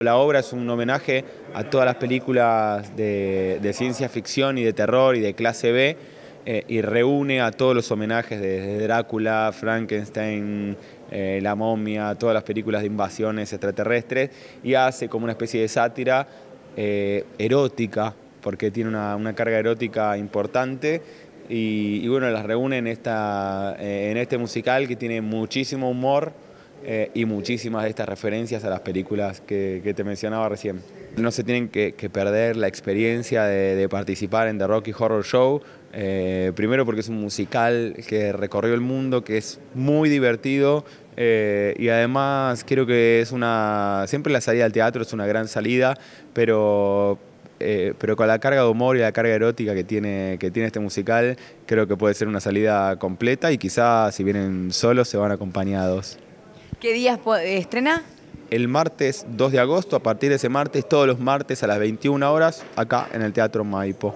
La obra es un homenaje a todas las películas de, ciencia ficción y de terror y de clase B eh, y reúne a todos los homenajes de Drácula, Frankenstein, eh, La momia, todas las películas de invasiones extraterrestres y hace como una especie de sátira eh, erótica porque tiene una, carga erótica importante y, bueno, las reúne en, en este musical que tiene muchísimo humor. Eh, y muchísimas de estas referencias a las películas que, te mencionaba recién. No se tienen que, perder la experiencia de, participar en The Rocky Horror Show, eh, primero porque es un musical que recorrió el mundo, que es muy divertido eh, y además creo que es una, siempre la salida al teatro es una gran salida, pero con la carga de humor y la carga erótica que tiene, que tiene este musical, creo que puede ser una salida completa y quizás si vienen solos se van acompañados. ¿Qué días estrena? El martes 2 de agosto, a partir de ese martes, todos los martes a las 21 horas, acá en el Teatro Maipo.